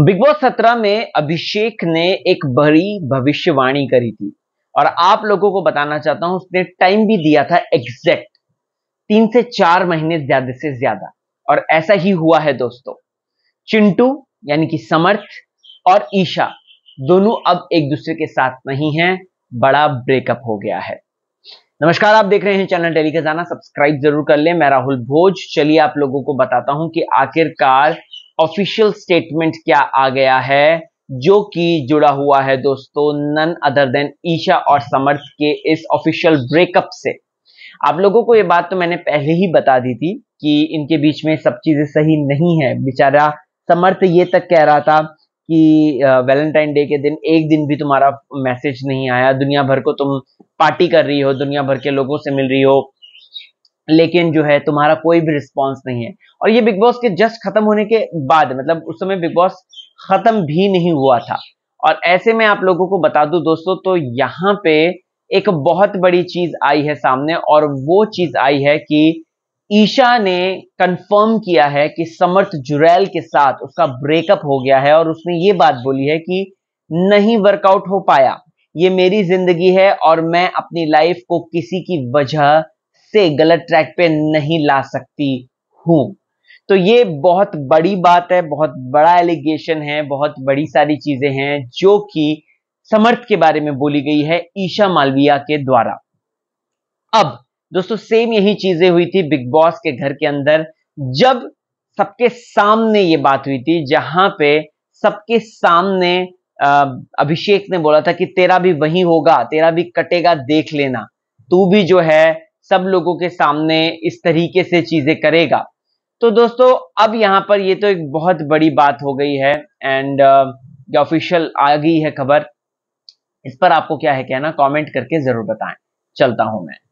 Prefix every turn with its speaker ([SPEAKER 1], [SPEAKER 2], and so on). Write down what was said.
[SPEAKER 1] big boss सत्रह में अभिषेक ने एक बड़ी भविष्यवाणी करी थी और आप लोगों को बताना चाहता हूं उसने टाइम भी दिया था एग्जैक्ट तीन से चार महीने ज्यादा से ज्यादा और ऐसा ही हुआ है दोस्तों चिंटू यानी कि समर्थ और ईशा दोनों अब एक दूसरे के साथ नहीं हैं बड़ा ब्रेकअप हो गया है नमस्कार आप देख रहे हैं चैनल टेली खजाना सब्सक्राइब जरूर कर ले मैं राहुल भोज चलिए आप लोगों को बताता हूं कि आखिरकार ऑफिशियल स्टेटमेंट क्या आ गया है जो कि जुड़ा हुआ है दोस्तों नन अदर देन ईशा और समर्थ के इस ऑफिशियल ब्रेकअप से आप लोगों को ये बात तो मैंने पहले ही बता दी थी कि इनके बीच में सब चीजें सही नहीं है बेचारा समर्थ ये तक कह रहा था कि वैलेंटाइन डे के दिन एक दिन भी तुम्हारा मैसेज नहीं आया दुनिया भर को तुम पार्टी कर रही हो दुनिया भर के लोगों से मिल रही हो लेकिन जो है तुम्हारा कोई भी रिस्पॉन्स नहीं है और ये बिग बॉस के जस्ट खत्म होने के बाद मतलब उस समय बिग बॉस खत्म भी नहीं हुआ था और ऐसे में आप लोगों को बता दूं दोस्तों तो यहाँ पे एक बहुत बड़ी चीज आई है सामने और वो चीज आई है कि ईशा ने कंफर्म किया है कि समर्थ जुरैल के साथ उसका ब्रेकअप हो गया है और उसने ये बात बोली है कि नहीं वर्कआउट हो पाया ये मेरी जिंदगी है और मैं अपनी लाइफ को किसी की वजह से गलत ट्रैक पे नहीं ला सकती हूं तो ये बहुत बड़ी बात है बहुत बड़ा एलिगेशन है बहुत बड़ी सारी चीजें हैं जो कि समर्थ के बारे में बोली गई है ईशा मालविया के द्वारा अब दोस्तों सेम यही चीजें हुई थी बिग बॉस के घर के अंदर जब सबके सामने ये बात हुई थी जहां पे सबके सामने अभिषेक ने बोला था कि तेरा भी वही होगा तेरा भी कटेगा देख लेना तू भी जो है सब लोगों के सामने इस तरीके से चीजें करेगा तो दोस्तों अब यहाँ पर ये तो एक बहुत बड़ी बात हो गई है एंड uh, ये ऑफिशियल आ गई है खबर इस पर आपको क्या है कहना कमेंट करके जरूर बताएं चलता हूं मैं